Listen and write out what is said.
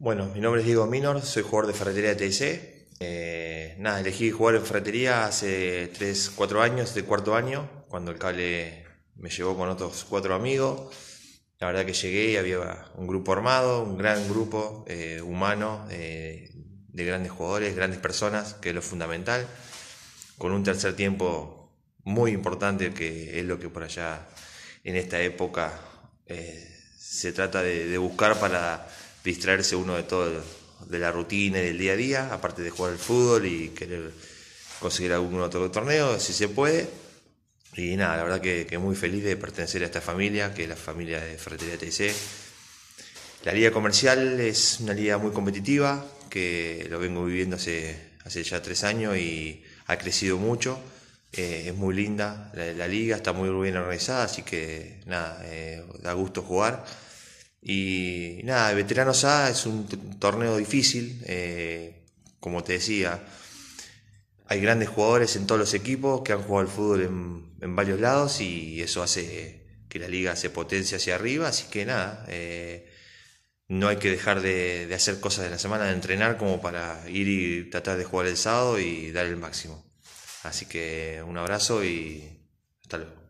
Bueno, mi nombre es Diego Minor, soy jugador de Ferretería de e. Eh, nada, elegí jugar en Ferretería hace 3, 4 años, de cuarto año, cuando el cable me llevó con otros cuatro amigos. La verdad que llegué y había un grupo armado, un gran grupo eh, humano, eh, de grandes jugadores, grandes personas, que es lo fundamental, con un tercer tiempo muy importante, que es lo que por allá en esta época eh, se trata de buscar para distraerse uno de todo, de la rutina y del día a día, aparte de jugar al fútbol y querer conseguir algún otro torneo, si se puede. Y nada, la verdad que, muy feliz de pertenecer a esta familia, que es la familia de Ferretería TIC. La liga comercial es una liga muy competitiva, que lo vengo viviendo hace, hace ya tres años y ha crecido mucho. Eh, es muy linda la, liga, está muy bien organizada, así que nada, eh, da gusto jugar. Y nada, Veteranos A es un torneo difícil, eh, como te decía, hay grandes jugadores en todos los equipos que han jugado al fútbol en, varios lados y eso hace que la liga se potencie hacia arriba, así que nada, eh, no hay que dejar de, de, hacer cosas de la semana, de entrenar como para ir y tratar de jugar el sábado y dar el máximo. Así que un abrazo y hasta luego.